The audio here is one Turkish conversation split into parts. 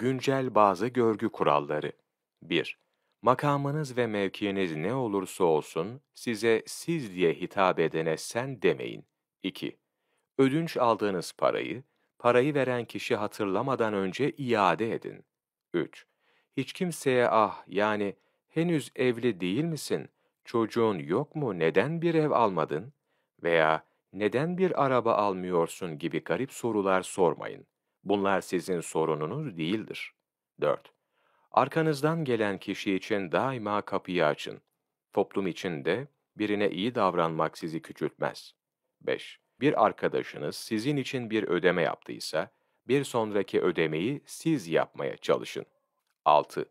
Güncel bazı görgü kuralları 1. Makamınız ve mevkiniz ne olursa olsun, size siz diye hitap edene sen demeyin. 2. Ödünç aldığınız parayı, parayı veren kişi hatırlamadan önce iade edin. 3. Hiç kimseye ah yani henüz evli değil misin, çocuğun yok mu neden bir ev almadın veya neden bir araba almıyorsun gibi garip sorular sormayın. Bunlar sizin sorununuz değildir. 4. Arkanızdan gelen kişi için daima kapıyı açın. Toplum içinde birine iyi davranmak sizi küçültmez. 5. Bir arkadaşınız sizin için bir ödeme yaptıysa, bir sonraki ödemeyi siz yapmaya çalışın. 6.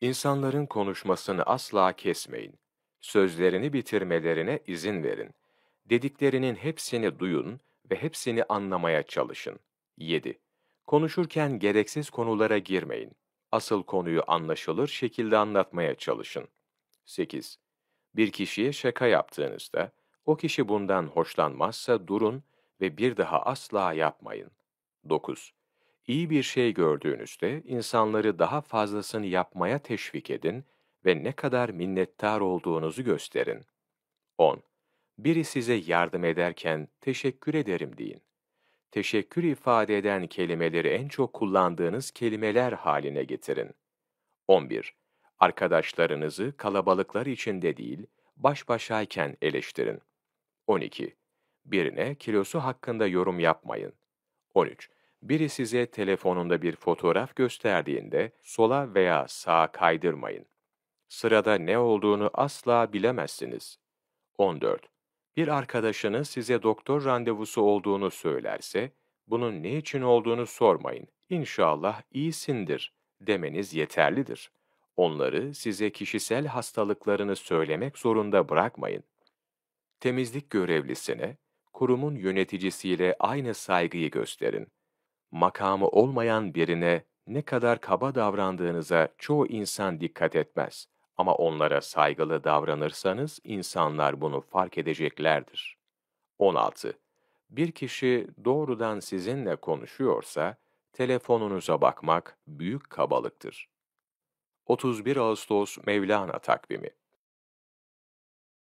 İnsanların konuşmasını asla kesmeyin. Sözlerini bitirmelerine izin verin. Dediklerinin hepsini duyun ve hepsini anlamaya çalışın. 7. Konuşurken gereksiz konulara girmeyin. Asıl konuyu anlaşılır şekilde anlatmaya çalışın. 8. Bir kişiye şaka yaptığınızda, o kişi bundan hoşlanmazsa durun ve bir daha asla yapmayın. 9. İyi bir şey gördüğünüzde insanları daha fazlasını yapmaya teşvik edin ve ne kadar minnettar olduğunuzu gösterin. 10. Biri size yardım ederken teşekkür ederim deyin teşekkür ifade eden kelimeleri en çok kullandığınız kelimeler haline getirin. 11. Arkadaşlarınızı kalabalıklar içinde değil, baş başayken eleştirin. 12. Birine kilosu hakkında yorum yapmayın. 13. Biri size telefonunda bir fotoğraf gösterdiğinde sola veya sağa kaydırmayın. Sırada ne olduğunu asla bilemezsiniz. 14. Bir arkadaşınız size doktor randevusu olduğunu söylerse, bunun ne için olduğunu sormayın. İnşallah iyisindir demeniz yeterlidir. Onları size kişisel hastalıklarını söylemek zorunda bırakmayın. Temizlik görevlisine, kurumun yöneticisiyle aynı saygıyı gösterin. Makamı olmayan birine ne kadar kaba davrandığınıza çoğu insan dikkat etmez. Ama onlara saygılı davranırsanız insanlar bunu fark edeceklerdir. 16. Bir kişi doğrudan sizinle konuşuyorsa, telefonunuza bakmak büyük kabalıktır. 31 Ağustos Mevlana takvimi